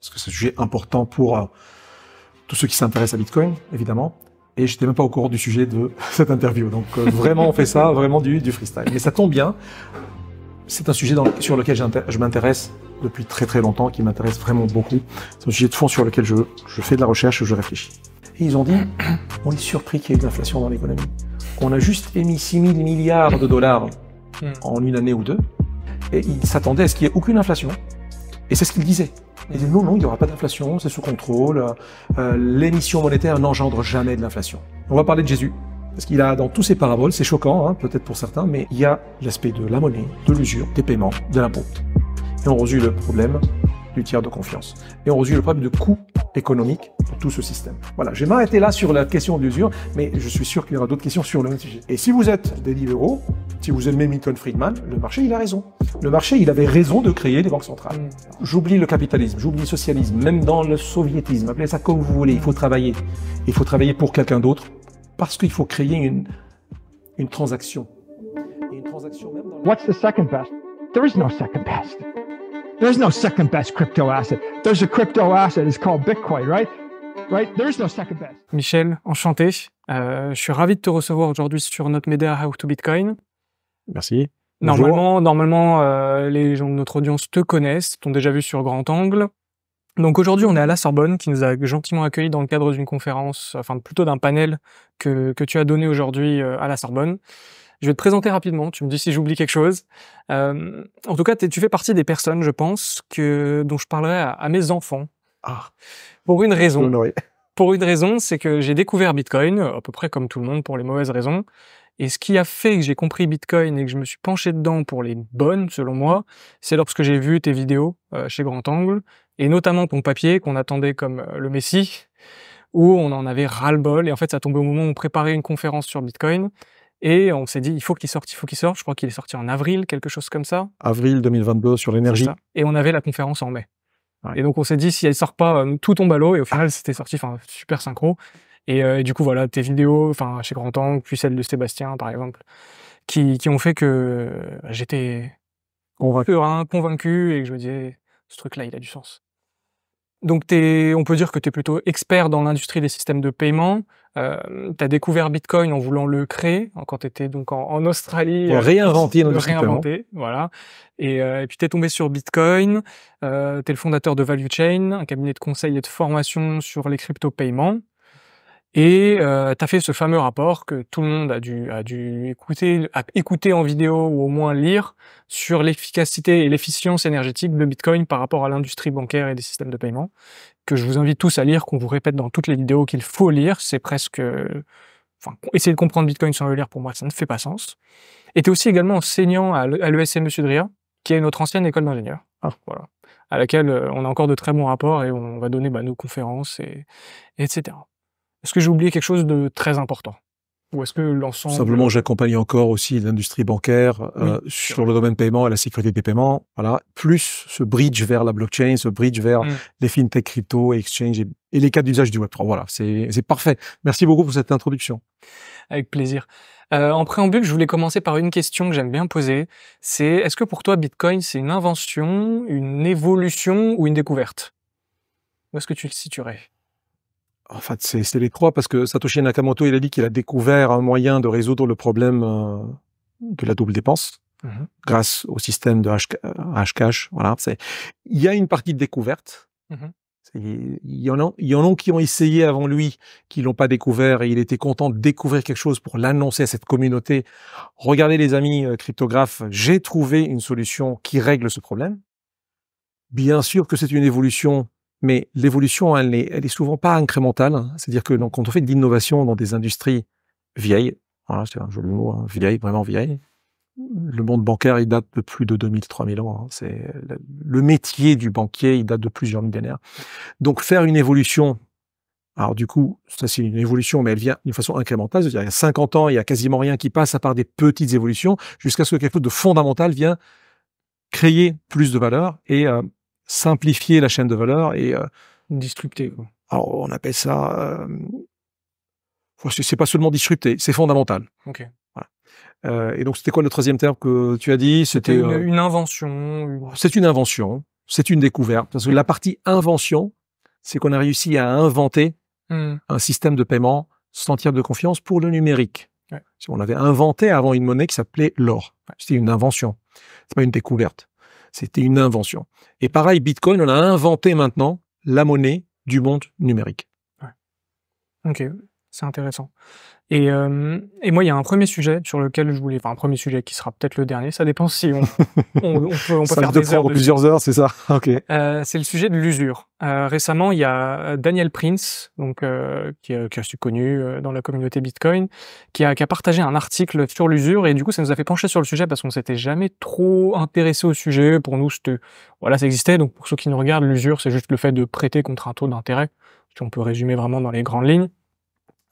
parce que c'est un sujet important pour euh, tous ceux qui s'intéressent à Bitcoin, évidemment. Et je n'étais même pas au courant du sujet de cette interview. Donc euh, vraiment, on fait ça, vraiment du, freestyle. Mais ça tombe bien. C'est un sujet sur lequel je m'intéresse depuis très très longtemps, qui m'intéresse vraiment beaucoup. C'est un sujet de fond sur lequel je, je fais de la recherche, je réfléchis. Et ils ont dit, on est surpris qu'il y ait de l'inflation dans l'économie. On a juste émis 6 000 milliards de dollars hmm. en une année ou deux. Et ils s'attendaient à ce qu'il n'y ait aucune inflation. Et c'est ce qu'ils disaient. Il dit « non, non, il n'y aura pas d'inflation, c'est sous contrôle. Euh, l'émission monétaire n'engendre jamais de l'inflation. On va parler de Jésus. Parce qu'il a dans tous ses paraboles, c'est choquant, hein, peut-être pour certains, mais il y a l'aspect de la monnaie, de l'usure, des paiements, de l'impôt. Et on résout le problème du tiers de confiance. Et on résout le problème de coût économique pour tout ce système. Voilà, je vais m'arrêter là sur la question de l'usure, mais je suis sûr qu'il y aura d'autres questions sur le même sujet. Et si vous êtes des libéraux, si vous aimez Milton Friedman, le marché, il a raison. Le marché, il avait raison de créer des banques centrales. Mm. J'oublie le capitalisme, j'oublie le socialisme, même dans le soviétisme, appelez ça comme vous voulez, il faut travailler. Il faut travailler pour quelqu'un d'autre, parce qu'il faut créer une, une transaction. Et une transaction même dans What's the second best? There is no second best. There's no second best crypto asset. There's a crypto asset. It's called Bitcoin, right? Right? There's no second best. Michel, enchanté. Euh, je suis ravi de te recevoir aujourd'hui sur notre média How to Bitcoin. Merci. Normalement, normalement, euh, les gens de notre audience te connaissent, t'ont déjà vu sur Grand Angle. Donc aujourd'hui, on est à la Sorbonne qui nous a gentiment accueillis dans le cadre d'une conférence, enfin plutôt d'un panel que, que tu as donné aujourd'hui euh, à la Sorbonne. Je vais te présenter rapidement, tu me dis si j'oublie quelque chose. Euh, en tout cas, tu fais partie des personnes, je pense, que, dont je parlerai à, mes enfants. Ah. Pour une raison. Pour une raison, c'est que j'ai découvert Bitcoin, euh, à peu près comme tout le monde, pour les mauvaises raisons. Et ce qui a fait que j'ai compris Bitcoin et que je me suis penché dedans pour les bonnes, selon moi, c'est lorsque j'ai vu tes vidéos euh, chez Grand Angle, et notamment ton papier qu'on attendait comme euh, le Messie, où on en avait ras-le-bol. Et en fait, ça tombait au moment où on préparait une conférence sur Bitcoin. Et on s'est dit, il faut qu'il sorte, il faut qu'il sorte. Je crois qu'il est sorti en avril, quelque chose comme ça. Avril 2022 sur l'énergie. Et on avait la conférence en mai. Et donc on s'est dit, si elle sort pas, euh, tout tombe à l'eau. Et au final, c'était sorti, enfin, super synchro. Et, euh, du coup, voilà, tes vidéos, enfin, chez Grand Angle, puis celle de Sébastien, par exemple, qui, qui ont fait que euh, j'étais convaincu. convaincu, et que je me disais, ce truc-là, il a du sens. Donc, on peut dire que tu es plutôt expert dans l'industrie des systèmes de paiement. Euh, tu as découvert Bitcoin en voulant le créer, hein, quand tu étais donc en, Australie. Pour euh, réinventer notre réinventer, voilà. Et, euh, puis tu es tombé sur Bitcoin, euh, tu es le fondateur de Value Chain, un cabinet de conseil et de formation sur les crypto-paiements. Et euh, tu as fait ce fameux rapport que tout le monde a dû, a dû écouter, a écouter en vidéo ou au moins lire sur l'efficacité et l'efficience énergétique de Bitcoin par rapport à l'industrie bancaire et des systèmes de paiement que je vous invite tous à lire, qu'on vous répète dans toutes les vidéos qu'il faut lire. C'est presque... Enfin, essayer de comprendre Bitcoin sans le lire, pour moi, ça ne fait pas sens. Et tu aussi également enseignant à l'ESM Dria, qui est notre ancienne école d'ingénieurs. Ah, à laquelle euh, on a encore de très bons rapports et on va donner bah, nos conférences, et, etc. Est-ce que j'ai oublié quelque chose de très important ou est-ce que l'ensemble... Simplement, j'accompagne encore aussi l'industrie bancaire euh, sur le domaine paiement et la sécurité des paiements. Voilà. Plus ce bridge vers la blockchain, ce bridge vers mm. les fintech crypto et exchange et, les cas d'usage du Web3. Voilà. C'est parfait. Merci beaucoup pour cette introduction. Avec plaisir. Euh, en préambule, je voulais commencer par une question que j'aime bien poser. C'est est-ce que pour toi, Bitcoin, c'est une invention, une évolution ou une découverte? Où est-ce que tu le situerais? En fait, c'est les trois parce que Satoshi Nakamoto, il a dit qu'il a découvert un moyen de résoudre le problème euh, de la double dépense mhm. grâce au système de Hashcash. Euh, voilà, il y a une partie de découverte. Mhm. Il y, en a, il y en a qui ont essayé avant lui, qui l'ont pas découvert, et il était content de découvrir quelque chose pour l'annoncer à cette communauté. Regardez les amis euh, cryptographes, j'ai trouvé une solution qui règle ce problème. Bien sûr que c'est une évolution mais l'évolution, elle n'est elle est souvent pas incrémentale. Hein. C'est-à-dire que donc, quand on fait de l'innovation dans des industries vieilles, voilà, ah, c'est un joli mot, hein, vieille, vraiment vieille, le monde bancaire, il date de plus de 2000, 3000 ans. Hein. C'est le métier du banquier, il date de plusieurs millénaires. Donc, faire une évolution alors du coup, ça c'est une évolution, mais elle vient d'une façon incrémentale. C'est-à-dire, il y a 50 ans, il y a quasiment rien qui passe à part des petites évolutions, jusqu'à ce que quelque chose de fondamental vient créer plus de valeur et euh, simplifier la chaîne de valeur et euh, disrupter. Quoi. Alors on appelle ça. Euh, c'est pas seulement disrupter, c'est fondamental. Ok. Euh, et donc c'était quoi le troisième terme que tu as dit C'était euh, une, invention. Oh, c'est une invention, c'est une découverte. Parce que la partie invention, c'est qu'on a réussi à inventer hmm. un système de paiement sans tiers de confiance pour le numérique. Ouais. On avait inventé avant une monnaie qui s'appelait l'or. C'était une invention. C'est pas une découverte. C'était une invention. Et pareil, Bitcoin, on a inventé maintenant la monnaie du monde numérique. Ok c'est intéressant. Et, euh, et moi, il y a un premier sujet sur lequel je voulais, enfin un premier sujet qui sera peut-être le dernier, ça dépend si on, on, peut, on peut faire des heures de plusieurs heures, c'est ça. Ok. Euh, c'est le sujet de l'usure. Euh, récemment, il y a Daniel Prince, donc qui, a su connu dans la communauté Bitcoin, qui a, qui a partagé un article sur l'usure et du coup, ça nous a fait pencher sur le sujet parce qu'on s'était jamais trop intéressé au sujet. Pour nous, c'était voilà, ça existait. Donc pour ceux qui nous regardent, l'usure, c'est juste le fait de prêter contre un taux d'intérêt, si on peut résumer vraiment dans les grandes lignes.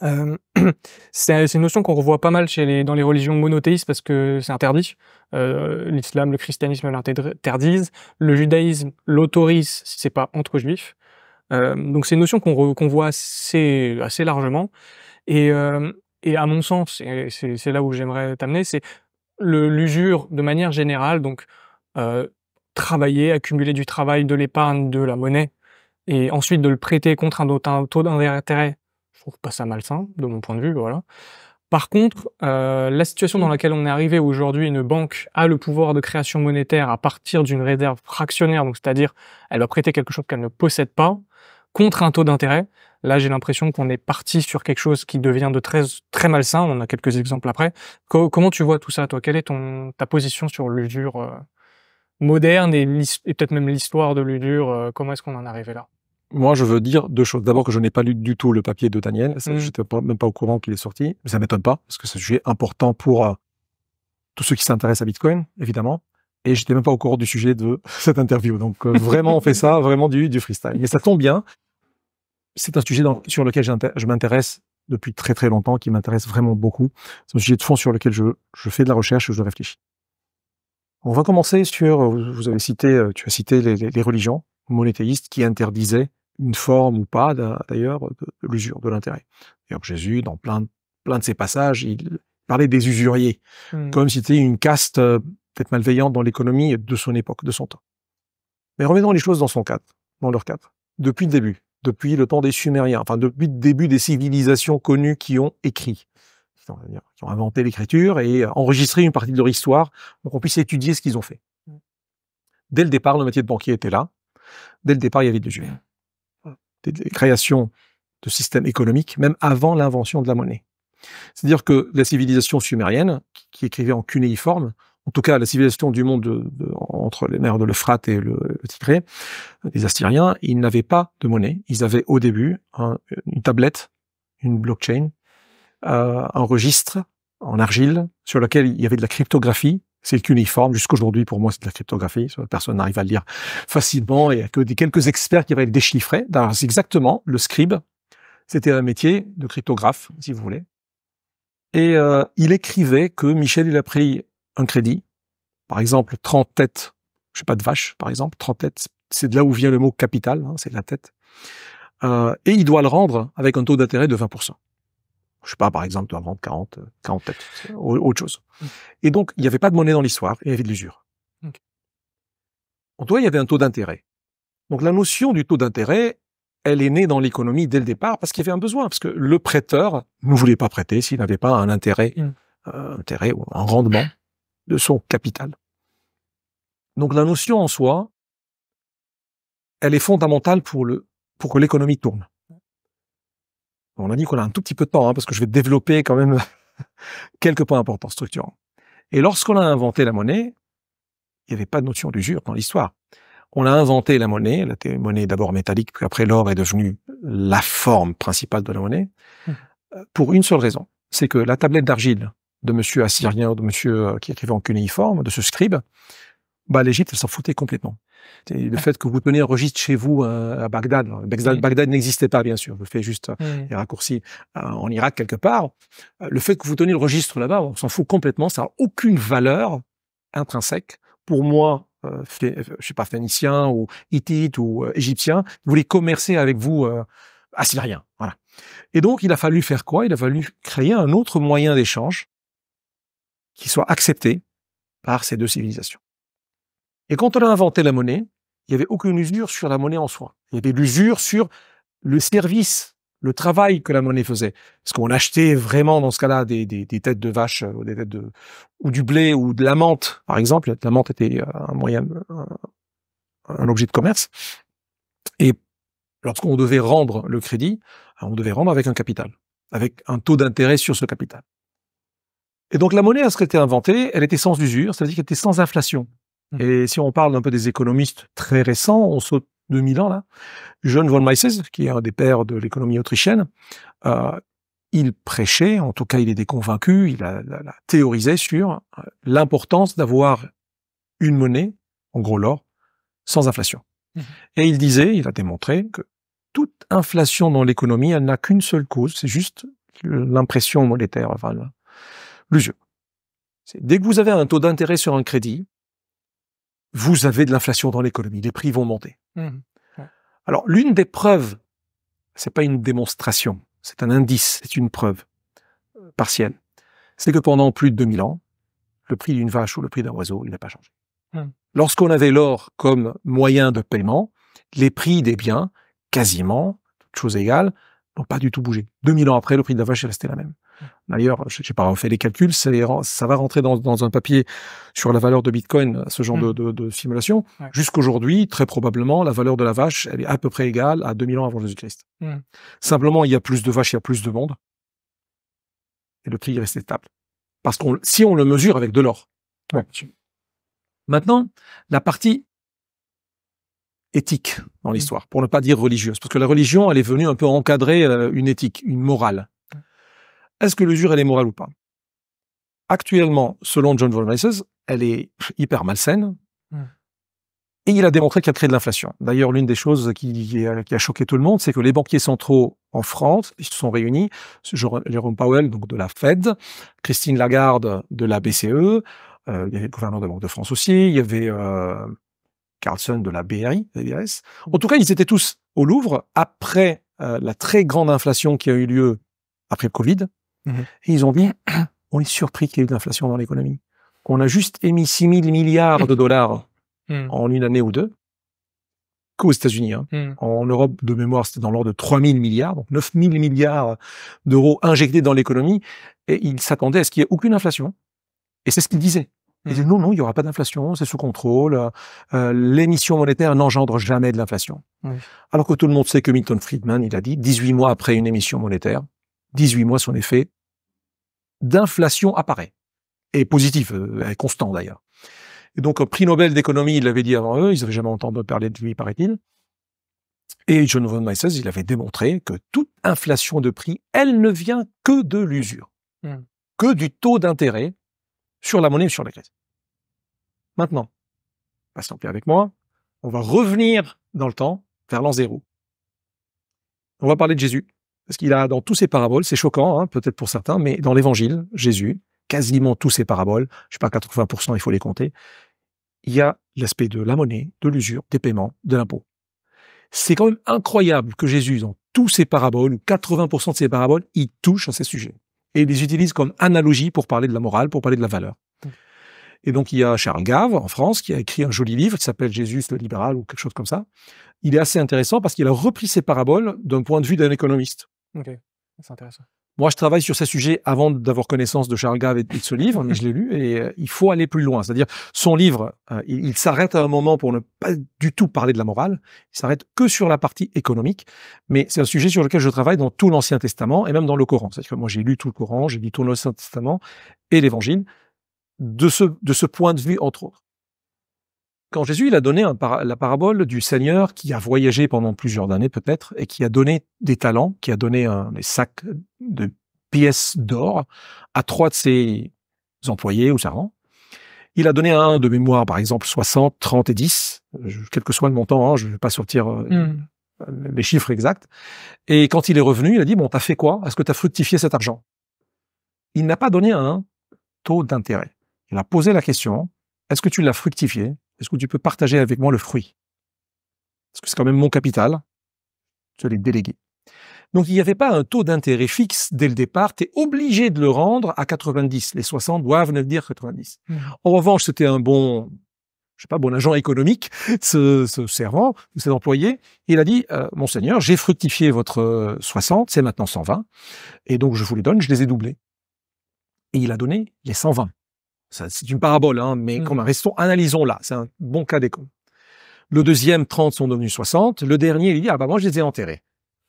Euh, c'est une notion qu'on revoit pas mal chez les, dans les religions monothéistes parce que c'est interdit. Euh, l'islam, le christianisme l'interdisent. Le judaïsme l'autorise si c'est pas entre juifs. Euh, donc c'est une notion qu'on voit assez, largement. Et, à mon sens, c'est là où j'aimerais t'amener, c'est l'usure de manière générale, donc travailler, accumuler du travail, de l'épargne, de la monnaie, et ensuite de le prêter contre un taux d'intérêt je trouve pas ça malsain, de mon point de vue, voilà. Par contre, euh, la situation dans laquelle on est arrivé aujourd'hui, une banque a le pouvoir de création monétaire à partir d'une réserve fractionnaire, donc c'est-à-dire elle va prêter quelque chose qu'elle ne possède pas contre un taux d'intérêt. Là, j'ai l'impression qu'on est parti sur quelque chose qui devient de très très malsain. On a quelques exemples après. comment tu vois tout ça, toi Quelle est ton ta position sur l'usure euh, moderne et, peut-être même l'histoire de l'usure euh, Comment est-ce qu'on en est arrivé là moi, je veux dire deux choses. D'abord, que je n'ai pas lu du tout le papier de Daniel. Mm. Je n'étais même pas au courant qu'il est sorti. Mais ça m'étonne pas, parce que c'est un sujet important pour euh, tous ceux qui s'intéressent à Bitcoin, évidemment. Et j'étais même pas au courant du sujet de cette interview. Donc, euh, vraiment, on fait ça, vraiment du, freestyle. Et ça tombe bien. C'est un sujet sur lequel je m'intéresse depuis très, très longtemps, qui m'intéresse vraiment beaucoup. C'est un sujet de fond sur lequel je, fais de la recherche et je réfléchis. On va commencer sur, vous avez cité, euh, tu as cité les, religions monothéistes qui interdisaient une forme ou pas, d'ailleurs, de, l'usure, de l'intérêt. Jésus, dans plein, plein de ses passages, il parlait des usuriers, mmh. comme si c'était une caste euh, peut-être malveillante dans l'économie de son époque, de son temps. Mais remettons les choses dans son cadre, dans leur cadre. Depuis le début, depuis le temps des Sumériens, enfin depuis le début des civilisations connues qui ont écrit, qui ont, inventé l'écriture et enregistré une partie de leur histoire pour qu'on puisse étudier ce qu'ils ont fait. Mmh. Dès le départ, le métier de banquier était là. Dès le départ, il y avait des juifs des créations de systèmes économiques, même avant l'invention de la monnaie. C'est-à-dire que la civilisation sumérienne, qui écrivait en cunéiforme, en tout cas la civilisation du monde entre les mers de l'Euphrate et le, Tigré, les Assyriens, ils n'avaient pas de monnaie. Ils avaient au début une tablette, une blockchain, euh, un registre en argile sur lequel il y avait de la cryptographie c'est jusqu'à Jusqu'aujourd'hui, pour moi, c'est de la cryptographie. Personne n'arrive à le lire facilement. Et il n'y a que des, quelques experts qui arrivent à le déchiffrer. C'est exactement le scribe. C'était un métier de cryptographe, si vous voulez. Et euh, il écrivait que Michel, il a pris un crédit. Par exemple, 30 têtes, je sais pas, de vache, par exemple, 30 têtes. C'est de là où vient le mot capital, hein, c'est la tête. Euh, et il doit le rendre avec un taux d'intérêt de 20% je sais pas, par exemple, à vendre 40, 40 têtes, autre chose. Et donc, il n'y avait pas de monnaie dans l'histoire, il y avait de l'usure. En tout cas, il y avait un taux d'intérêt. Donc, la notion du taux d'intérêt, elle est née dans l'économie dès le départ parce qu'il y avait un besoin, parce que le prêteur ne voulait pas prêter s'il n'avait pas un intérêt, mmh. euh, intérêt ou un rendement de son capital. Donc, la notion en soi, elle est fondamentale pour le, pour que l'économie tourne. On a dit qu'on a un tout petit peu de temps, hein, parce que je vais développer quand même quelques points importants structurants. Et lorsqu'on a inventé la monnaie, il n'y avait pas de notion d'usure dans l'histoire. On a inventé la monnaie, la monnaie d'abord métallique, puis après l'or est devenu la forme principale de la monnaie, hmm. euh, pour une seule raison. C'est que la tablette d'argile de monsieur assyrien de monsieur euh, qui écrivait en cunéiforme, de ce scribe, bah, l'Égypte, elle s'en foutait complètement. le ah. fait que vous teniez un registre chez vous euh, à euh, Bagdad, Bagdad, n'existait pas, bien sûr, je fais juste euh, oui. les raccourcis, en Irak quelque part, le fait que vous teniez le registre là-bas, on s'en fout complètement, ça n'a aucune valeur intrinsèque. Pour moi, je je sais pas, phénicien ou hittite ou égyptien, voulait commercer avec vous assyrien. Voilà. Et donc, il a fallu faire quoi Il a fallu créer un autre moyen d'échange qui soit accepté par ces deux civilisations. Et quand on a inventé la monnaie, il n'y avait aucune usure sur la monnaie en soi. Il y avait l'usure sur le service, le travail que la monnaie faisait. Parce qu'on achetait vraiment, dans ce cas-là, des, têtes de vache, ou, euh, des têtes ou du blé, ou de la menthe, par exemple. La menthe était euh, un moyen, un, objet de commerce. Et lorsqu'on devait rendre le crédit, ah, on devait rendre avec un capital, avec un taux d'intérêt sur ce capital. Et donc la monnaie, qu'elle qu'elle été inventée, elle était sans usure, c'est-à-dire qu'elle était sans inflation. Mmh. Et si on parle un peu des économistes très récents, on saute 2000 ans là. John von Mises, qui est un des pères de l'économie autrichienne, euh, il prêchait, en tout cas il était convaincu, il a, théorisé sur euh, l'importance d'avoir une monnaie, en gros l'or, sans inflation. Mmh. Et il disait, il a démontré que toute inflation dans l'économie, elle n'a qu'une seule cause, c'est juste l'impression monétaire, enfin l'usure. Dès que vous avez un taux d'intérêt sur un crédit, vous avez de l'inflation dans l'économie, les prix vont monter. Mmh. Alors, l'une des preuves, c'est pas une démonstration, c'est un indice, c'est une preuve euh, partielle. C'est que pendant plus de 2000 ans, le prix d'une vache ou le prix d'un oiseau, il n'a pas changé. Mmh. Lorsqu'on avait l'or comme moyen de paiement, les prix des biens, quasiment, toutes choses égales, n'ont pas du tout bougé. 2000 ans après, le prix de la vache est resté la même. D'ailleurs, je n'ai pas fait les calculs, ça va rentrer dans, un papier sur la valeur de Bitcoin, ce genre mm. de, simulation. Jusqu'aujourd'hui, très probablement, la valeur de la vache, elle est à peu près égale à 2000 ans avant Jésus-Christ. Mm. Simplement, il y a plus de vaches, il y a plus de monde. Et le prix reste stable. Parce que si on le mesure avec de l'or. Maintenant, la partie éthique dans mm. l'histoire, pour ne pas dire religieuse, parce que la religion, elle est venue un peu encadrer euh, une éthique, une morale est-ce que l'usure, elle est morale ou pas Actuellement, selon John von elle est hyper malsaine. Hmm. Et il a démontré qu'il qu'elle crée de l'inflation. D'ailleurs, l'une des choses qui, a choqué tout le monde, c'est que les banquiers centraux en France, ils se sont réunis, Jérôme Powell, donc de la Fed, Christine Lagarde de la BCE, euh, il y avait le gouverneur de la Banque de France aussi, il y avait euh, Carlson de la BRI, BRS. Hmm. En tout cas, ils étaient tous au Louvre après euh, la très grande inflation qui a eu lieu après le Covid, Mhm. Et ils ont dit, on est surpris qu'il y ait eu de l'inflation dans l'économie. Qu'on a juste émis 6 000 milliards de dollars hmm. en une année ou deux, qu'aux États-Unis. Hein. Hmm. En Europe, de mémoire, c'était dans l'ordre de 3 000 milliards, donc 9 000 milliards d'euros injectés dans l'économie. Et ils s'attendaient à ce qu'il n'y ait aucune inflation. Et c'est ce qu'ils disaient. Ils disaient, hmm. non, non, il n'y aura pas d'inflation, c'est sous contrôle. Euh, l'émission monétaire n'engendre jamais de l'inflation. Alors que tout le monde sait que Milton Friedman, il a dit, 18 mois après une émission monétaire, 18 mois, son effet d'inflation apparaît. Et positif, euh, constant d'ailleurs. Et donc, prix Nobel d'économie, il l'avait dit avant eux, ils n'avaient jamais entendu parler de lui, paraît-il. Et John von Mises, il avait démontré que toute inflation de prix, elle ne vient que de l'usure, hmm. que du taux d'intérêt sur la monnaie ou sur la crise. Maintenant, passe en avec moi, on va revenir dans le temps vers l'an zéro. On va parler de Jésus. Parce qu'il a dans tous ses paraboles, c'est choquant, hein, peut-être pour certains, mais dans l'évangile, Jésus, quasiment tous ses paraboles, je ne sais pas, 80%, il faut les compter, il y a l'aspect de la monnaie, de l'usure, des paiements, de l'impôt. C'est quand même incroyable que Jésus, dans tous ses paraboles, 80% de ses paraboles, il touche à ces sujets. Et il les utilise comme analogie pour parler de la morale, pour parler de la valeur. Mmh. Et donc, il y a Charles Gave, en France, qui a écrit un joli livre qui s'appelle Jésus le libéral ou quelque chose comme ça. Il est assez intéressant parce qu'il a repris ses paraboles d'un point de vue d'un économiste. Ok, c'est intéressant. Moi, je travaille sur ce sujet avant d'avoir connaissance de Charles Gave et de ce livre, mais je l'ai lu et euh, il faut aller plus loin. C'est-à-dire, son livre, euh, il, s'arrête à un moment pour ne pas du tout parler de la morale. Il s'arrête que sur la partie économique, mais c'est un sujet sur lequel je travaille dans tout l'Ancien Testament et même dans le Coran. C'est-à-dire que moi, j'ai lu tout le Coran, j'ai lu tout l'Ancien Testament et l'Évangile de de ce point de vue, entre autres. Quand Jésus il a donné la parabole du Seigneur qui a voyagé pendant plusieurs années peut-être et qui a donné des talents, qui a donné des sacs de pièces d'or à trois de ses employés ou servants, il a donné un de mémoire, par exemple, 60, 30 et 10, quel que soit le montant, hein, je ne vais pas sortir euh, hmm. les chiffres exacts. Et quand il est revenu, il a dit, bon, t'as fait quoi Est-ce que t'as fructifié cet argent Il n'a pas donné un taux d'intérêt. Il a posé la question, est-ce que tu l'as fructifié est-ce que tu peux partager avec moi le fruit Parce que c'est quand même mon capital. Je l'ai délégué. Donc il n'y avait pas un taux d'intérêt fixe dès le départ, tu es obligé de le rendre à 90. Les 60 doivent ne dire 90. Hmm. En revanche, c'était un bon, je sais pas, bon agent économique, ce, ce servant, cet employé. Il a dit, euh, Monseigneur, j'ai fructifié votre 60, euh, c'est maintenant 120, et donc je vous les donne, je les ai doublés. Et il a donné les 120 c'est une parabole, hein, mais mmh. restons, analysons-la. C'est un bon cas d'école. Le deuxième, 30 sont devenus 60. Le dernier, il dit, ah bah moi, je les ai enterrés.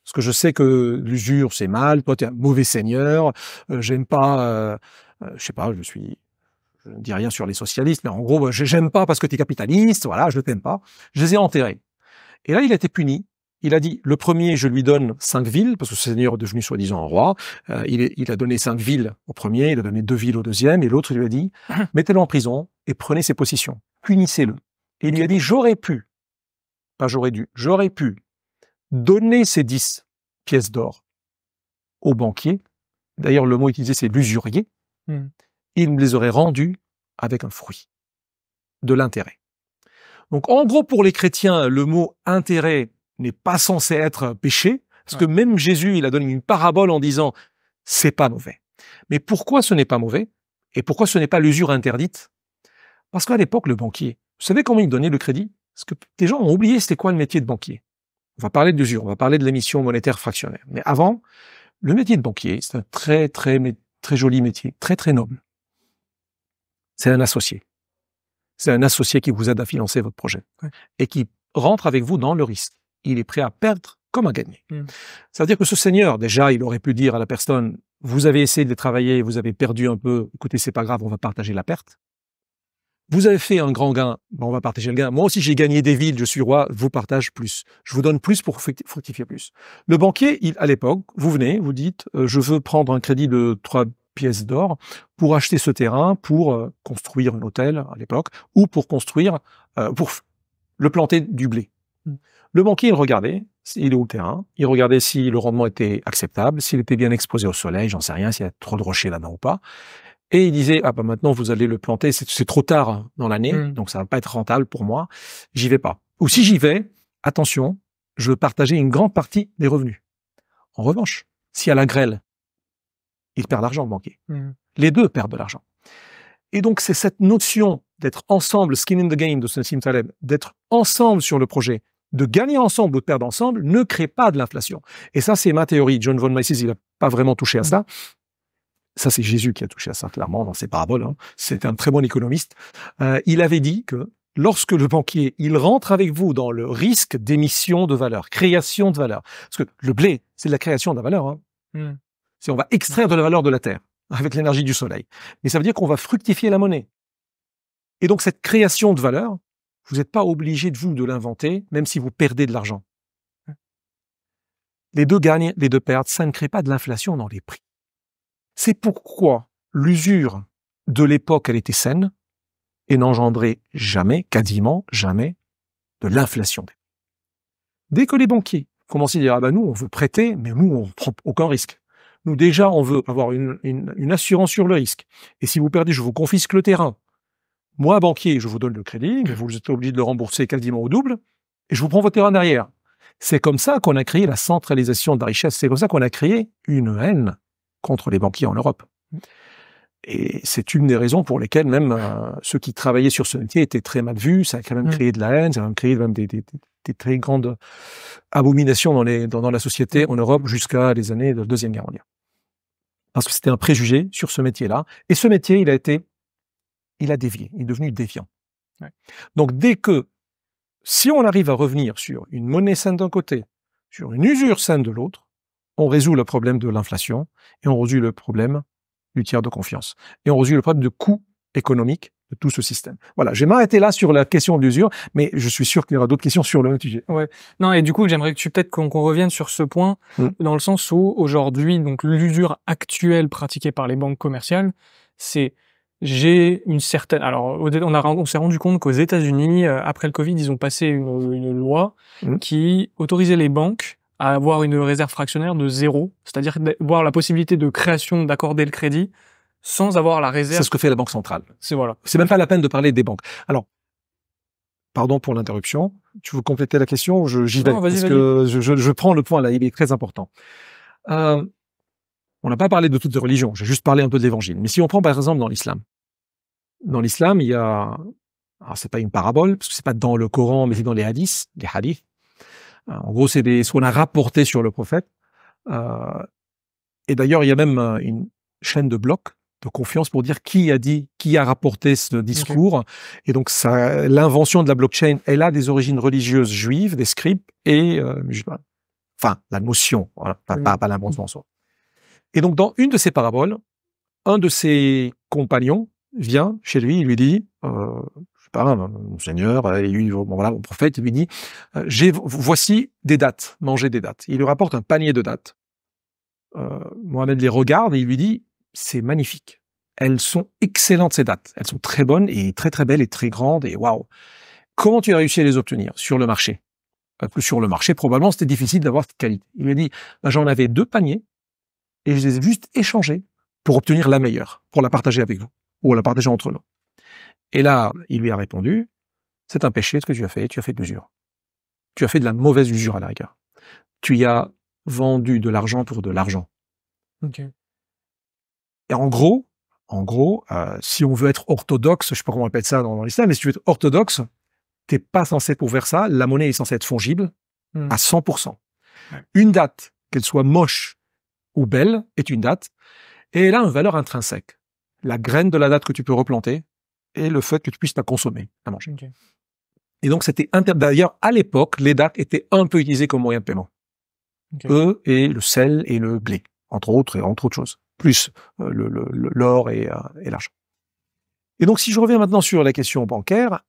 Parce que je sais que l'usure, c'est mal. Toi, t'es un mauvais seigneur. Euh, j'aime pas, euh, euh, je sais pas, je suis, je ne dis rien sur les socialistes, mais en gros, bah, j'aime pas parce que t'es capitaliste. Voilà, je ne t'aime pas. Je les ai enterrés. Et là, il a été puni il a dit, le premier, je lui donne cinq villes, parce que ce seigneur est devenu soi-disant un roi. Euh, il, a donné cinq villes au premier, il a donné deux villes au deuxième, et l'autre, lui a dit, mettez-le en prison et prenez ses possessions, punissez-le. Et il lui a dit, j'aurais pu, pas j'aurais dû, j'aurais pu donner ces dix pièces d'or au banquier. D'ailleurs, le mot utilisé, c'est l'usurier. Hmm. Il me les aurait rendus avec un fruit, de l'intérêt. Donc, en gros, pour les chrétiens, le mot intérêt n'est pas censé être péché, parce que même Jésus, il a donné une parabole en disant c'est pas mauvais. Mais pourquoi ce n'est pas mauvais et pourquoi ce n'est pas l'usure interdite Parce qu'à l'époque, le banquier, vous savez comment il donnait le crédit Parce que des gens ont oublié c'était quoi le métier de banquier. On va parler de l'usure, on va parler de l'émission monétaire fractionnaire. Mais avant, le métier de banquier, c'est un très, très, très joli métier, très, très noble. C'est un associé. C'est un associé qui vous aide à financer votre projet et qui rentre avec vous dans le risque il est prêt à perdre comme à gagner. Hmm. C'est-à-dire que ce seigneur, déjà, il aurait pu dire à la personne, vous avez essayé de travailler, vous avez perdu un peu, écoutez, c'est pas grave, on va partager la perte. Vous avez fait un grand gain, ben, on va partager le gain. Moi aussi, j'ai gagné des villes, je suis roi, vous partage plus. Je vous donne plus pour fructifier plus. Le banquier, à l'époque, vous venez, vous dites, euh, je veux prendre un crédit de trois pièces d'or pour acheter ce terrain, pour euh, construire un hôtel à l'époque, ou pour construire, euh, pour le planter du blé. Hmm. Le banquier, il regardait, il est où le terrain Il regardait si le rendement était acceptable, s'il était bien exposé au soleil, j'en sais rien, s'il y a trop de rochers là-dedans ou pas. Et il disait, ah ben maintenant vous allez le planter, c'est trop tard hein, dans l'année, hmm. donc ça va pas être rentable pour moi, j'y vais pas. Ou si j'y vais, attention, je veux partager une grande partie des revenus. En revanche, si a la grêle, il perd l'argent le banquier. Hmm. Les deux perdent de l'argent. Et donc c'est cette notion d'être ensemble, skin in the game de Sim Taleb, d'être ensemble sur le projet, de gagner ensemble ou de perdre ensemble ne crée pas de l'inflation. Et ça, c'est ma théorie. John von Mises, il n'a pas vraiment touché à mm. ça. Ça, c'est Jésus qui a touché à ça, clairement, dans ses paraboles. Hein. C'est un très bon économiste. Euh, il avait dit que lorsque le banquier, il rentre avec vous dans le risque d'émission de valeur, création de valeur. Parce que le blé, c'est de la création de la valeur. Hein. C'est mm. on va extraire de la valeur de la terre avec l'énergie du soleil. Mais ça veut dire qu'on va fructifier la monnaie. Et donc, cette création de valeur, vous n'êtes pas obligé de vous de l'inventer, même si vous perdez de l'argent. Les deux gagnent, les deux perdent, ça ne crée pas de l'inflation dans les prix. C'est pourquoi l'usure de l'époque, elle était saine et n'engendrait jamais, quasiment jamais, de l'inflation. Dès que les banquiers commencent à dire, ah ben nous, on veut prêter, mais nous, on ne prend aucun risque. Nous, déjà, on veut avoir une assurance sur le risque. Et si vous perdez, je vous confisque le terrain. Moi, banquier, je vous donne le crédit, vous êtes obligé de le rembourser quasiment au double, et je vous prends votre terrain derrière. C'est comme ça qu'on a créé la centralisation de la richesse, c'est comme ça qu'on a créé une haine contre les banquiers en Europe. Et c'est une des raisons pour lesquelles même euh, ceux qui travaillaient sur ce métier étaient très mal vus. Ça a quand même mm. créé de la haine, ça a même créé des, très grandes abominations dans, les, dans la société en Europe jusqu'à les années de la Deuxième Guerre mondiale. Parce que c'était un préjugé sur ce métier-là. Et ce métier, il a été il a dévié, il est devenu déviant. Donc dès que, si on arrive à revenir sur une monnaie saine d'un côté, sur une usure saine de l'autre, on résout le problème de l'inflation et on résout le problème du tiers de confiance. Et on résout le problème de coût économique de tout ce système. Voilà, j'ai m'arrêter là sur la question de l'usure, mais je suis sûr qu'il y aura d'autres questions sur le même sujet. Ouais. Non, et du coup, j'aimerais que tu peut-être qu'on revienne sur ce point, mm. dans le sens où aujourd'hui, donc l'usure actuelle pratiquée par les banques commerciales, c'est j'ai une certaine. Alors, on, on s'est rendu compte qu'aux États-Unis, euh, après le Covid, ils ont passé une, loi mmh. qui autorisait les banques à avoir une réserve fractionnaire de zéro, c'est-à-dire avoir la possibilité de création, d'accorder le crédit sans avoir la réserve. C'est ce que fait la banque centrale. C'est voilà. C'est même pas la peine de parler des banques. Alors, pardon pour l'interruption. Tu veux compléter la question J'y vais non, parce que je, je, je, prends le point là, il est très important. Euh, on n'a pas parlé de toutes les religions, j'ai juste parlé un peu de l'évangile. Mais si on prend par exemple dans l'islam, dans l'islam, il y a, alors n'est pas une parabole, parce que c'est pas dans le Coran, mais c'est dans les hadiths, les hadiths. Euh, en gros, c'est ce qu'on a rapporté sur le prophète. Euh, et d'ailleurs, il y a même euh, une chaîne de blocs de confiance pour dire qui a dit, qui a rapporté ce discours. Et donc, l'invention de la blockchain, elle a des origines religieuses juives, des scripts et Enfin, la notion, mm. pas, pas l'invention en et donc, dans une de ces paraboles, un de ses compagnons vient chez lui, il lui dit, euh, je sais pas, mon seigneur, euh, voilà, mon prophète, il lui dit, euh, voici des dates, mangez des dates. Il lui rapporte un panier de dates. Euh, Mohamed les regarde et il lui dit, c'est magnifique. Elles sont excellentes ces dates. Elles sont très bonnes et très très belles et très grandes et waouh. Comment tu as réussi à les obtenir sur le marché Plus sur le marché, probablement, c'était difficile d'avoir cette qualité. Il lui dit, ben, j'en avais deux paniers et je les ai juste échangés pour obtenir la meilleure, pour la partager avec vous, ou la partager entre nous. Et là, il lui a répondu, c'est un péché ce que tu as fait, tu as fait de l'usure. Tu as fait de la mauvaise usure à la Tu y as vendu de l'argent pour de l'argent. Et en gros, en gros, euh, si on veut être orthodoxe, je ne sais pas comment on ça dans, l'islam, mais si tu veux être orthodoxe, tu t'es pas censé pour faire ça. La monnaie est censée être fongible hmm. à 100%. Une date, qu'elle soit moche, ou belle est une date, et elle a une valeur intrinsèque. La graine de la date que tu peux replanter et le fait que tu puisses la consommer, la manger. Et donc, c'était inter... D'ailleurs, à l'époque, les dates étaient un peu utilisées comme moyen de paiement. Eux et le sel et le blé, entre autres, et entre autres choses. Plus euh, l'or euh, et, l'argent. Et donc, si je reviens maintenant sur la question bancaire,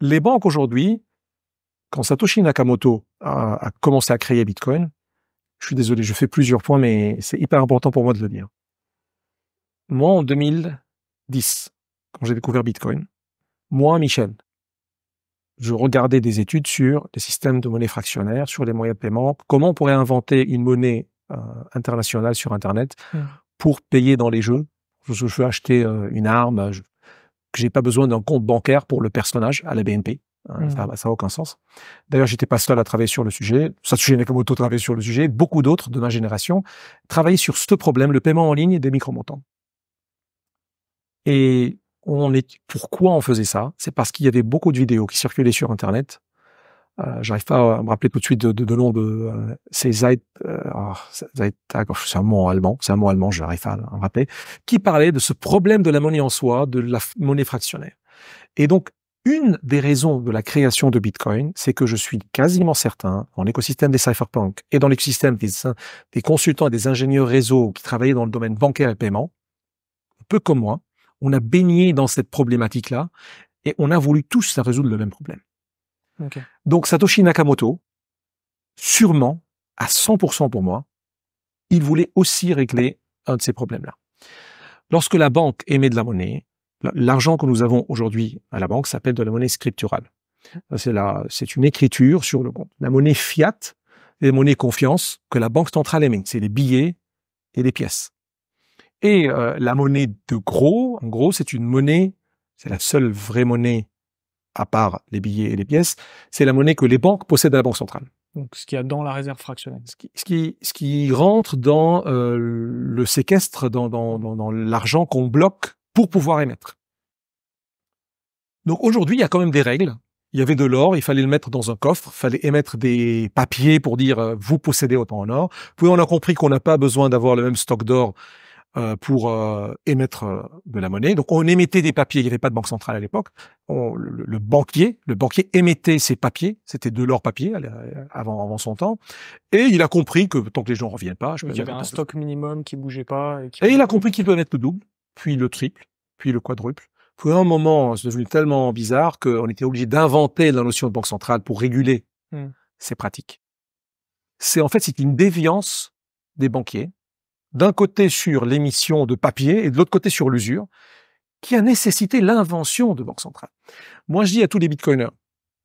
les banques aujourd'hui, quand Satoshi Nakamoto a, commencé à créer Bitcoin, je suis désolé, je fais plusieurs points, mais c'est hyper important pour moi de le dire. Moi, en 2010, quand j'ai découvert Bitcoin, moi, Michel, je regardais des études sur les systèmes de monnaie fractionnaire, sur les moyens de paiement, comment on pourrait inventer une monnaie euh, internationale sur Internet hmm. pour payer dans les jeux. Je, veux acheter euh, une arme, je, n'ai pas besoin d'un compte bancaire pour le personnage à la BNP. Euh, ça n'a mm. bah, aucun sens. D'ailleurs, j'étais pas seul à travailler sur le sujet. ça comme auto-travailler sur le sujet. Beaucoup d'autres de ma génération travaillaient sur ce problème, le paiement en ligne des micro-montants Et on est, pourquoi on faisait ça C'est parce qu'il y avait beaucoup de vidéos qui circulaient sur Internet. Euh, J'arrive pas à me rappeler tout de suite de, de, de nom de. Euh, c'est Zeit, euh, oh, ah, oh, c'est un mot allemand, c'est un mot allemand, j'arrive pas à me rappeler, qui parlait de ce problème de la monnaie en soi, de la monnaie fractionnaire. Et donc, une des raisons de la création de Bitcoin, c'est que je suis quasiment certain, dans l'écosystème des cypherpunks et dans l'écosystème des, consultants et des ingénieurs réseaux qui travaillaient dans le domaine bancaire et paiement, peu comme moi, on a baigné dans cette problématique-là et on a voulu tous résoudre le même problème. Donc Satoshi Nakamoto, sûrement, à 100% pour moi, il voulait aussi régler un de ces problèmes-là. Lorsque la banque émet de la monnaie, L'argent que nous avons aujourd'hui à la banque s'appelle de la monnaie scripturale. C'est c'est une écriture sur le compte. La monnaie fiat c'est la monnaie confiance que la banque centrale émet. C'est les billets et les pièces. Et euh, la monnaie de gros, en gros, c'est une monnaie, c'est la seule vraie monnaie à part les billets et les pièces, c'est la monnaie que les banques possèdent à la Banque centrale. Donc ce qu'il y a dans la réserve fractionnelle. Ce qui, ce qui, rentre dans euh, le séquestre, dans, dans l'argent qu'on bloque pour pouvoir émettre. Donc aujourd'hui, il y a quand même des règles. Il y avait de l'or, il fallait le mettre dans un coffre, il fallait émettre des papiers pour dire euh, vous possédez autant en or. Puis on a compris qu'on n'a pas besoin d'avoir le même stock d'or euh, pour euh, émettre de la monnaie. Donc on émettait des papiers, il n'y avait pas de banque centrale à l'époque. Le, banquier, le banquier émettait ses papiers, c'était de l'or papier avant, son temps. Et il a compris que tant que les gens ne reviennent pas, je il y avait un stock minimum qui bougeait pas. Et, il a compris qu'il peut mettre le double puis le triple, puis le quadruple. Puis un moment, c'est devenu tellement bizarre qu'on était obligé d'inventer la notion de banque centrale pour réguler mmh. ces pratiques. C'est en fait c'est une déviance des banquiers, d'un côté sur l'émission de papier et de l'autre côté sur l'usure, qui a nécessité l'invention de banque centrale. Moi, je dis à tous les bitcoiners,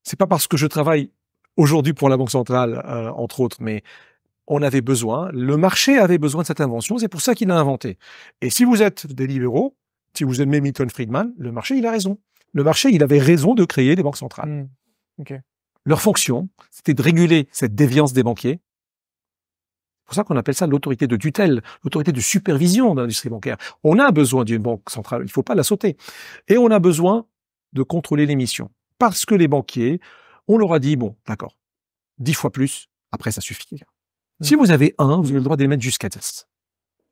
c'est pas parce que je travaille aujourd'hui pour la Banque centrale, euh, entre autres, mais on avait besoin, le marché avait besoin de cette invention, c'est pour ça qu'il l'a inventé. Et si vous êtes des libéraux, si vous aimez Milton Friedman, le marché, il a raison. Le marché, il avait raison de créer des banques centrales. Hmm. Leur fonction, c'était de réguler cette déviance des banquiers. C'est pour ça qu'on appelle ça l'autorité de tutelle, l'autorité de supervision de l'industrie bancaire. On a besoin d'une banque centrale, il ne faut pas la sauter. Et on a besoin de contrôler l'émission. Parce que les banquiers, on leur a dit, bon, d'accord, dix fois plus, après ça suffit. Si vous avez un, vous avez le droit d'émettre mettre jusqu'à 10.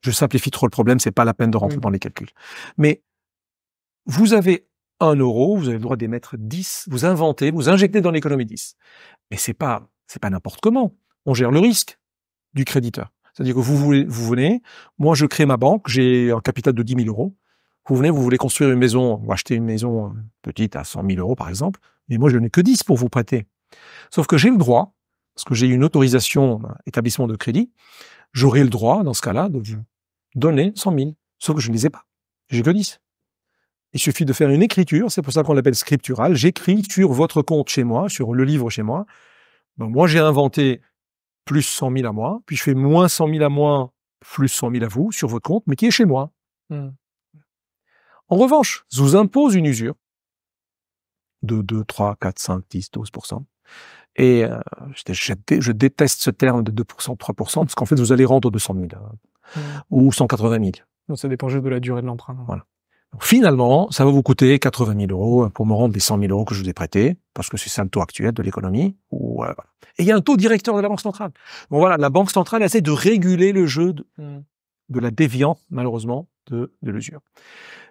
Je simplifie trop le problème, c'est pas la peine de rentrer mm. dans les calculs. Mais vous avez un euro, vous avez le droit d'émettre 10, vous inventez, vous injectez dans l'économie 10. Mais c'est pas, c'est pas n'importe comment. On gère le risque du créditeur. C'est-à-dire que vous, vous venez, moi je crée ma banque, j'ai un capital de 10 000 euros. Vous venez, vous voulez construire une maison, ou acheter une maison euh, petite à 100 000 euros par exemple, mais moi je n'ai que 10 pour vous prêter. Sauf que j'ai le droit, parce que j'ai une autorisation ben, établissement de crédit, j'aurai le droit, dans ce cas-là, de vous donner 100 000. Sauf que je ne les ai pas. J'ai que 10. Il suffit de faire une écriture, c'est pour ça qu'on l'appelle scriptural. J'écris sur votre compte chez moi, sur le livre chez moi. moi, j'ai inventé plus 100 000 à moi, puis je fais moins 100 000 à moi, plus 100 000 à vous, sur votre compte, mais qui est chez moi. Hmm. En revanche, je vous impose une usure de 2, 3, 4, 5, 10, 12 et euh, je, déteste ce terme de 2%, 3%, parce qu'en fait, vous allez rendre 200 000 ou 180 000. Donc, ça dépend juste de la durée de l'emprunt. Voilà. finalement, ça va vous coûter 80 000 euros pour me rendre les 100 000 euros que je vous ai prêtés, parce que c'est ça le taux actuel de l'économie. Ou, euh, Et il y a un taux directeur de la Banque centrale. Bon voilà, la Banque centrale essaie de réguler le jeu de, hmm. la déviance, malheureusement, de, l'usure.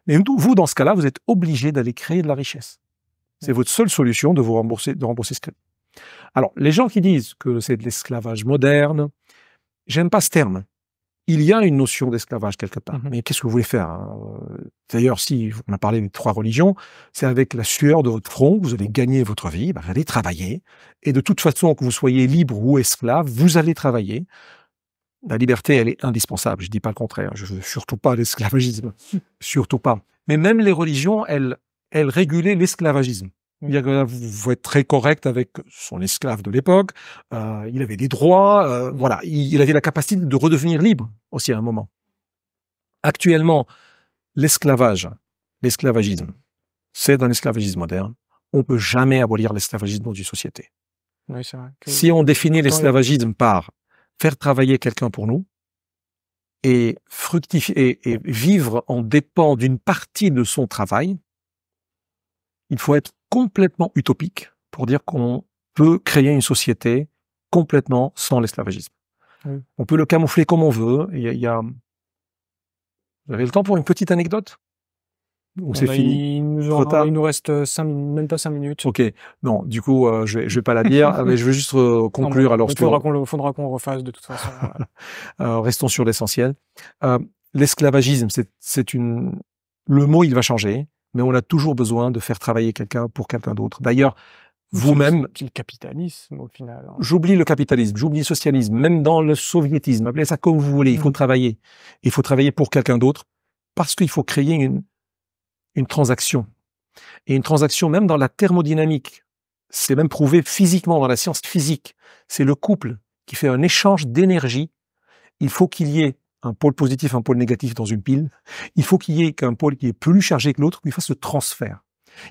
Mais vous, dans ce cas-là, vous êtes obligé d'aller créer de la richesse. C'est votre seule solution de vous rembourser, de rembourser ce crédit. Alors, les gens qui disent que c'est de l'esclavage moderne, j'aime pas ce terme. Il y a une notion d'esclavage quelque part. Mhm. Mais qu'est-ce que vous voulez faire hein D'ailleurs, si on a parlé des trois religions, c'est avec la sueur de votre front vous allez gagner votre vie, ben, vous allez travailler. Et de toute façon, que vous soyez libre ou esclave, vous allez travailler. La liberté, elle est indispensable. Je ne dis pas le contraire. Je veux surtout pas l'esclavagisme. surtout pas. Mais même les religions, elles régulaient l'esclavagisme. Il êtes être très correct avec son esclave de l'époque. Euh, il avait des droits. Euh, voilà, il, avait la capacité de redevenir libre aussi à un moment. Actuellement, l'esclavage, l'esclavagisme, c'est dans l'esclavagisme moderne. On peut jamais abolir l'esclavagisme dans une société. Si on définit l'esclavagisme par faire travailler quelqu'un pour nous et fructifier et vivre en dépend d'une partie de son travail, il faut être complètement utopique pour dire qu'on peut créer une société complètement sans l'esclavagisme. On peut le camoufler comme on veut. Il y a, Vous avez le temps pour une petite anecdote Ou c'est fini Il nous reste euh, même pas 5 minutes. Ok, non, du coup, euh, je, vais, vais pas la dire, mais je veux juste euh, conclure. alors, il faudra qu'on faudra refasse de toute façon. restons sur l'essentiel. L'esclavagisme, c'est une... Le mot, il va changer mais on a toujours besoin de faire travailler quelqu'un pour quelqu'un d'autre. D'ailleurs, vous-même. C'est le capitalisme au final. Hein. J'oublie le capitalisme, j'oublie le socialisme, même dans le soviétisme. Appelez ça comme vous voulez. Il faut mm. travailler. Il faut travailler pour quelqu'un d'autre parce qu'il faut créer une, une transaction. Et une transaction même dans la thermodynamique. C'est même prouvé physiquement dans la science physique. C'est le couple qui fait un échange d'énergie. Il faut qu'il y ait un pôle positif, un pôle négatif dans une pile, il faut qu'il y ait qu'un pôle qui est plus chargé que l'autre, qu'il fasse le transfert.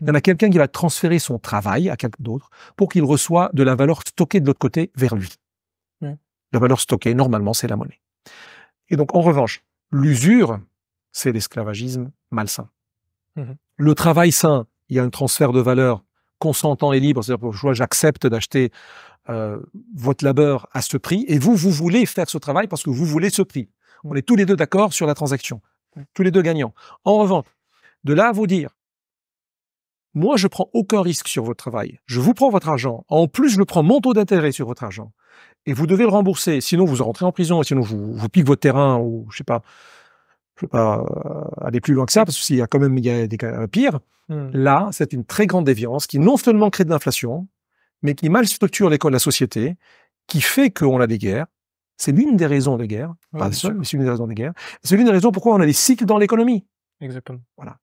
Il y en a hmm. quelqu'un qui va transférer son travail à quelqu'un d'autre pour qu'il reçoive de la valeur stockée de l'autre côté vers lui. Hmm. La valeur stockée, normalement, c'est la monnaie. Et donc, en revanche, l'usure, c'est l'esclavagisme malsain. Hmm. Le travail sain, il y a un transfert de valeur consentant et libre, c'est-à-dire que j'accepte d'acheter euh, votre labeur à ce prix, et vous, vous voulez faire ce travail parce que vous voulez ce prix. On est tous les deux d'accord sur la transaction. Tous les deux gagnants. En revanche, de là à vous dire, moi, je prends aucun risque sur votre travail. Je vous prends votre argent. En plus, je prends mon taux d'intérêt sur votre argent. Et vous devez le rembourser. Sinon, vous rentrez en prison. Sinon, vous, vous pique votre terrain ou, je sais pas, je ne pas euh, aller plus loin que ça, parce qu'il y a quand même il y a des cas euh, pires. Hmm. Là, c'est une très grande déviance qui non seulement crée de l'inflation, mais qui mal structure l'école, la société, qui fait qu'on a des guerres, c'est l'une des raisons de guerre, seule, c'est l'une des raisons de guerre. C'est l'une des raisons pourquoi on a des cycles dans l'économie. Exactement. Voilà.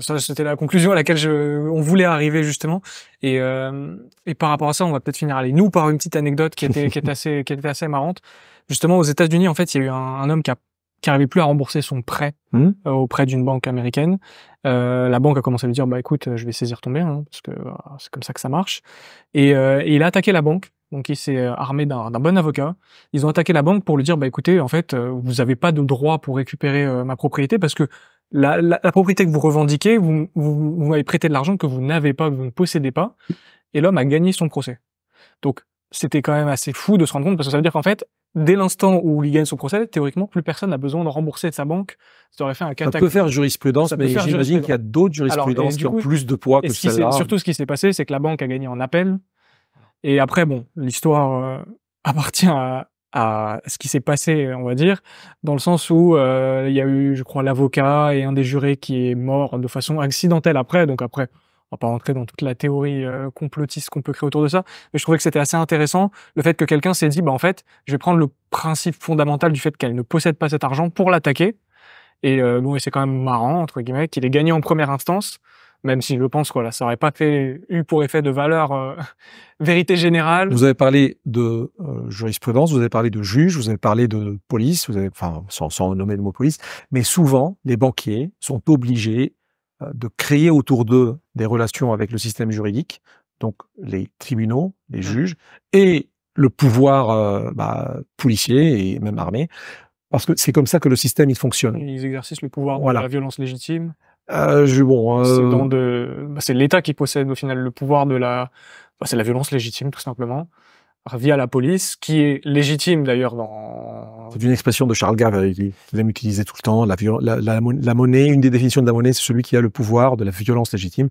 ça, c'était la conclusion à laquelle on voulait arriver justement. Euh, et, par rapport à ça, on va peut-être finir aller nous par une petite anecdote qui était, assez, qui était assez marrante. Justement, aux États-Unis, en fait, il y a eu un, homme qui a qui n'arrivait plus à rembourser son prêt mmh. euh, auprès d'une banque américaine. Euh, la banque a commencé à lui dire bah écoute, je vais saisir ton bien hein, parce que c'est comme ça que ça marche. et, il a attaqué la banque donc il s'est euh, armé d'un bon avocat. Ils ont attaqué la banque pour lui dire, bah écoutez, en fait, euh, vous n'avez pas de droit pour récupérer euh, ma propriété parce que la, propriété que vous revendiquez, vous, vous, m'avez prêté de l'argent que vous n'avez pas, que vous ne possédez pas. Et l'homme a gagné son procès. Donc c'était quand même assez fou de se rendre compte parce que ça veut dire qu'en fait, dès l'instant où il gagne son procès, théoriquement, plus personne n'a besoin de rembourser de sa banque. Ça aurait fait un cataclysme. Ça peut faire jurisprudence, mais j'imagine qu'il y a d'autres jurisprudences qui ont plus de poids que celle-là. Surtout, ce qui s'est passé, c'est que la banque a gagné en appel. Et après, bon, l'histoire euh, appartient à, ce qui s'est passé, on va dire, dans le sens où euh, il y a eu, je crois, l'avocat et un des jurés qui est mort de façon accidentelle après. Donc après, on va pas rentrer dans toute la théorie euh, complotiste qu'on peut créer autour de ça, mais je trouvais que c'était assez intéressant le fait que quelqu'un s'est dit, bah en fait, je vais prendre le principe fondamental du fait qu'elle ne possède pas cet argent pour l'attaquer. Et bon, et c'est quand même marrant entre guillemets qu'il ait gagné en première instance même si je pense que ça n'aurait pas fait, eu pour effet de valeur euh, vérité générale. Vous avez parlé de euh, jurisprudence, vous avez parlé de juges, vous avez parlé de police, vous avez, enfin, sans, nommer le mot police, mais souvent, les banquiers sont obligés euh, de créer autour d'eux des relations avec le système juridique, donc les tribunaux, les mmh. juges, et le pouvoir bah, policier et même armé, parce que c'est comme ça que le système fonctionne. Ils exercent le pouvoir de la violence légitime. Ah, bon, hein, euh. bah, C'est l'État qui possède au final le pouvoir de la, bah, c'est la violence légitime tout simplement via la police, qui est légitime d'ailleurs dans. C'est une expression de Charles Gave, euh, il aime utiliser tout le temps. La, la, monnaie, une des définitions de la monnaie, c'est celui qui a le pouvoir de la violence légitime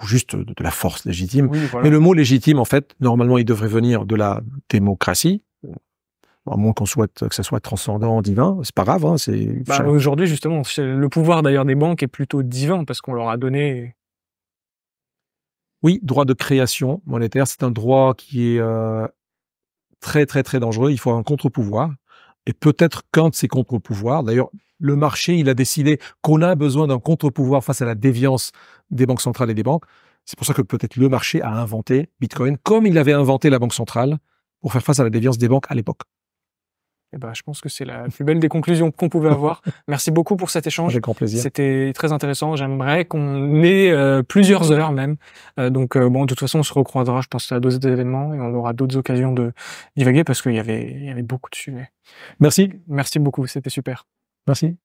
ou juste de, la force légitime. Mais le mot légitime, en fait, normalement, il devrait venir de la démocratie, à moins qu'on souhaite que ça soit transcendant, divin, c'est pas grave. Hein, bah, aujourd'hui justement, le pouvoir d'ailleurs des banques est plutôt divin parce qu'on leur a donné. Oui, droit de création monétaire, c'est un droit qui est euh, très très très dangereux. Il faut un contre-pouvoir et peut-être qu'un de ces contre-pouvoirs. D'ailleurs, le marché, il a décidé qu'on a besoin d'un contre-pouvoir face à la déviance des banques centrales et des banques. C'est pour ça que peut-être le marché a inventé Bitcoin comme il avait inventé la banque centrale pour faire face à la déviance des banques à l'époque. Eh ben, je pense que c'est la plus belle des conclusions qu'on pouvait avoir. Merci beaucoup pour cet échange. J'ai grand plaisir. C'était très intéressant. J'aimerais qu'on ait euh, plusieurs heures même. Euh, donc euh, bon, de toute façon, on se recroisera, je pense, à d'autres événements et on aura d'autres occasions de divaguer parce qu'il y avait, y avait beaucoup de sujets. Merci. Merci beaucoup. C'était super. Merci.